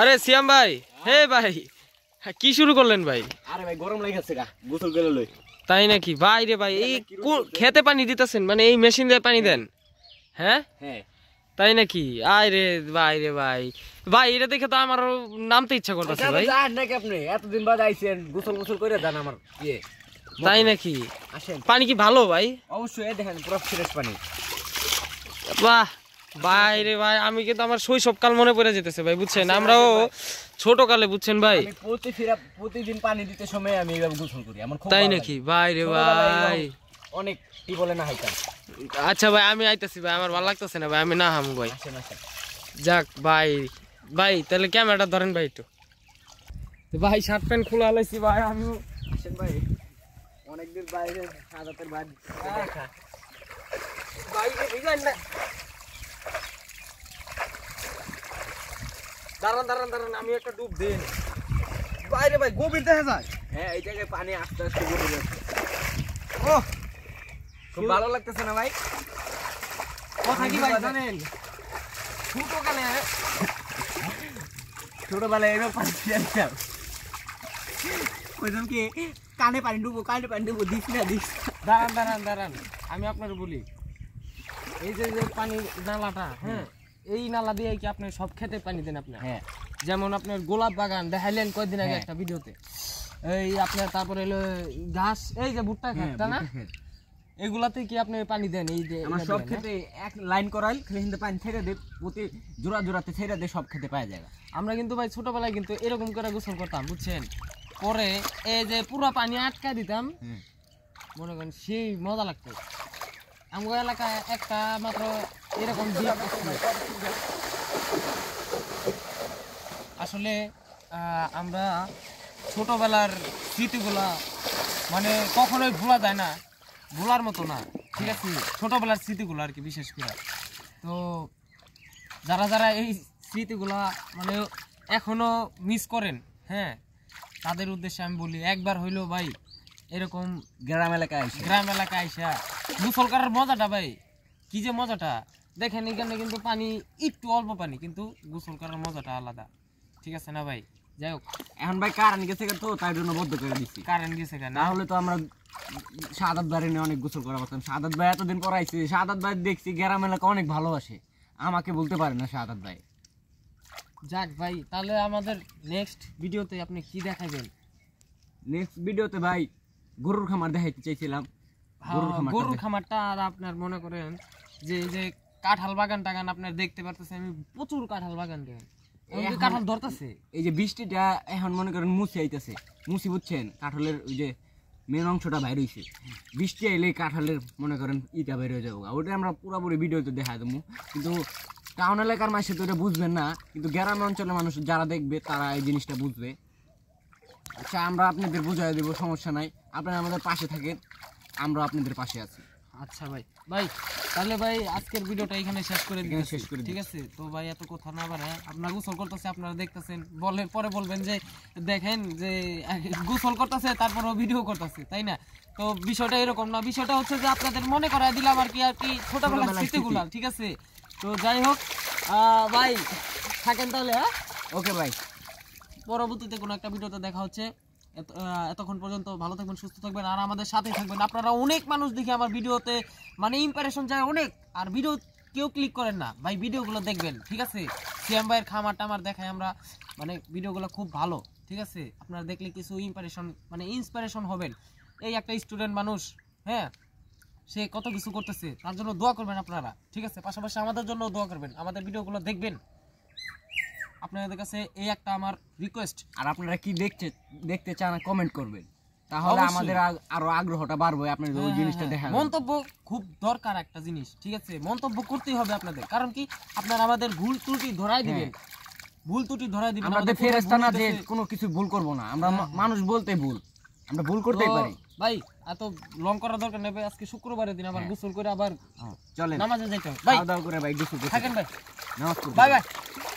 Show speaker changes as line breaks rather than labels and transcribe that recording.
আরে সিয়াম ভাই হে ভাই কি শুরু করলেন ভাই
আরে ভাই গরম লাগে আছে গা
গোসল করে লই তাই নাকি ভাই রে ভাই এই খেতে পানি দিতেছেন মানে এই মেশিন দিয়ে পানি দেন হ্যাঁ হ্যাঁ তাই নাকি আয় রে ভাই রে ভাই ভাই এটা দেখে তো আমার নামতে ইচ্ছা করতেছে ভাই
নাকি আপনি এতদিন বাদ আইছেন গোসল গোসল করে দেন আমার
ইয়ে তাই নাকি আসেন পানি কি ভালো ভাই অবশ্যই দেখেন পুরো ফ্রেশ পানি বাহ ভাই রে ভাই আমি কিন্তু আমার শৈশবকাল মনে পড়ে যেতেছে ভাই বুঝছেন আচ্ছা, আমরাও আচ্ছা, ছোট কালে বুঝছেন ভাই
প্রতি ফিরা প্রতিদিন পানি দিতে সময় আমি এইভাবে গোসল করি আমার তাই নাকি ভাই
রে ভাই
অনেক কি বলে না হাইতাম
আচ্ছা ভাই আমি আইতাছি ভাই আমার ভালো লাগতেছে না ভাই আমি না হাম ভাই যাক ভাই ভাই তাহলে ক্যামেরাটা ধরেন ভাই একটু ভাই শার্ট প্যান্ট খোলা আলাইছি ভাই আমি আসেন ভাই
অনেকদিন বাইরে সাদাতের ভাই ভাই
ভিজান না দারান দারান দারান আমি একটা ডুব দেই ভাইরে ভাই গভীর দেখা যায় হ্যাঁ এই জায়গায় পানি আস্তে আস্তে ভরে যাচ্ছে ও কেমন লাগতেছে না ভাই
কথা কি ভাই জানেন ছোট かね ছোট bale এই না পাছিয়ে দিও ওইসমকে কানে পানি
ডুবো কানে পানি ডুবো দৃষ্টি না দৃষ্টি দারান দারান দারান আমি আপনাকে বলি এই যে যে পানি নালাটা হ্যাঁ এই নালা দিয়ে কি আপনি সব খেতে পানি দেন আপনি হ্যাঁ যেমন আপনার গোলাপ বাগান দেখাইলেন কয়দিন আগে হ্যাঁ। একটা ভিডিওতে এই আপনার তারপরে হলো ঘাস এই যে ভুট্টা হ্যাঁ, খেতটা না এগুলাতে কি আপনি পানি দেন এই যে আমার সব খেতে হ্যাঁ। এক লাইন করাইল খেলে কিন্তু পানি ছেড়ে দে প্রতি জোড়া জোড়াতে ছেড়ে দে সব খেতে পাওয়া যায় আমরা কিন্তু ভাই ছোটবেলায় কিন্তু এরকম করে গোসল করতাম বুঝছেন পরে এই যে পুরো পানি আটকা দিতাম মনে করেন সেই মজা লাগতো আমার এলাকায় একটা মাত্র এরকম আসলে আমরা ছোটোবেলার স্মৃতিগুলা মানে কখনোই ভোলা যায় না ভোলার মতো না ঠিক আছে ছোটোবেলার স্মৃতিগুলো আর কি বিশেষ করে তো যারা যারা এই স্মৃতিগুলা মানে এখনও মিস করেন হ্যাঁ তাদের উদ্দেশ্যে আমি বলি একবার হইলো ভাই এরকম গ্রাম এলাকায় গ্রাম এলাকায় আইসা মুসলকারের মজাটা ভাই কি যে মজাটা দেখেন এখানে কিন্তু পানি একটু অল্প পানি কিন্তু গোসল করার মজাটা আলাদা ঠিক আছে না ভাই যাই হোক এখন ভাই কারেন্ট গেছে তো তাই জন্য বদ্ধ করে দিচ্ছি কারেন্ট গেছে না
হলে তো আমরা সাদাত বাড়ি নিয়ে অনেক গোসল করা পারতাম সাদাত ভাই এতদিন পর সাদাত ভাই দেখছি গ্রাম এলাকা অনেক ভালোবাসে আমাকে বলতে পারে না সাদাত ভাই
যাক ভাই তাহলে আমাদের নেক্সট ভিডিওতে আপনি কি দেখাবেন নেক্সট ভিডিওতে ভাই গরুর খামার দেখাইতে চাইছিলাম হ্যাঁ, গরুর খামারটা আর আপনার মনে করেন যে যে কাঁঠাল বাগান টাগান আপনার দেখতে পারতেছে আমি প্রচুর কাঁঠাল বাগান দেখেন কাঁঠাল ধরতেছে
এই যে বৃষ্টিটা এখন মনে করেন মুছে আইতেছে মুছি বুঝছেন কাঁঠালের ওই যে মেন অংশটা বাইর হয়েছে বৃষ্টি আইলে কাঁঠালের মনে করেন ইটা বাইর হয়ে যাবো ওটা আমরা পুরোপুরি ভিডিওতে দেখা দেবো কিন্তু টাউন এলাকার মানুষের তো এটা বুঝবেন না কিন্তু গ্রাম অঞ্চলের মানুষ যারা দেখবে তারা এই জিনিসটা বুঝবে আচ্ছা আমরা আপনাদের বুঝাই দেবো সমস্যা নাই আপনারা আমাদের পাশে থাকেন আমরা
আপনাদের পাশে আছি আচ্ছা ভাই ভাই তাহলে ভাই আজকের ভিডিওটা এখানে শেষ করে দিই শেষ করে ঠিক আছে তো ভাই এত কথা না বাড়ায় আপনারা গোসল করতেছে আপনারা দেখতেছেন বলে পরে বলবেন যে দেখেন যে গোসল করতেছে তারপরও ভিডিও করতেছে তাই না তো বিষয়টা এরকম না বিষয়টা হচ্ছে যে আপনাদের মনে করায় দিলাম আর কি আর কি ছোটবেলার স্মৃতিগুলো ঠিক আছে তো যাই হোক ভাই থাকেন তাহলে হ্যাঁ ওকে ভাই পরবর্তীতে কোনো একটা ভিডিওতে দেখা হচ্ছে এতক্ষণ পর্যন্ত ভালো থাকবেন সুস্থ থাকবেন আর আমাদের সাথেই থাকবেন আপনারা অনেক মানুষ দেখি আমার ভিডিওতে মানে ইম্পারেশন যায় অনেক আর ভিডিও কেউ ক্লিক করেন না ভাই ভিডিওগুলো দেখবেন ঠিক আছে সিএম ভাইয়ের খামার টামার দেখায় আমরা মানে ভিডিওগুলো খুব ভালো ঠিক আছে আপনারা দেখলে কিছু ইম্পারেশন মানে ইন্সপিরেশন হবেন এই একটা স্টুডেন্ট মানুষ হ্যাঁ সে কত কিছু করতেছে তার জন্য দোয়া করবেন আপনারা ঠিক আছে পাশাপাশি আমাদের জন্য দোয়া করবেন আমাদের ভিডিওগুলো দেখবেন আপনাদের কাছে এই একটা আমার রিকোয়েস্ট আর আপনারা কি দেখতে দেখতে চান কমেন্ট করবেন তাহলে আমাদের আরো আগ্রহটা
বাড়বে আপনাদের হ্যাঁ, ওই হ্যাঁ, জিনিসটা হ্যাঁ। দেখা মন্তব্য
খুব দরকার একটা জিনিস ঠিক আছে মন্তব্য করতেই হবে আপনাদের কারণ কি আপনারা আমাদের ভুল ত্রুটি ধরাই দিবেন ভুল ত্রুটি ধরাই দিবেন আমাদের ফেরেশতা না যে
কোনো কিছু ভুল করব না আমরা মানুষ বলতে ভুল আমরা ভুল করতেই পারি
ভাই এত লং করার দরকার নেই আজকে শুক্রবারের দিন আবার গোসল করে আবার চলেন নামাজে যাইতে হবে
ভাই দাও করে ভাই গোসল থাকেন ভাই নমস্কার বাই
বাই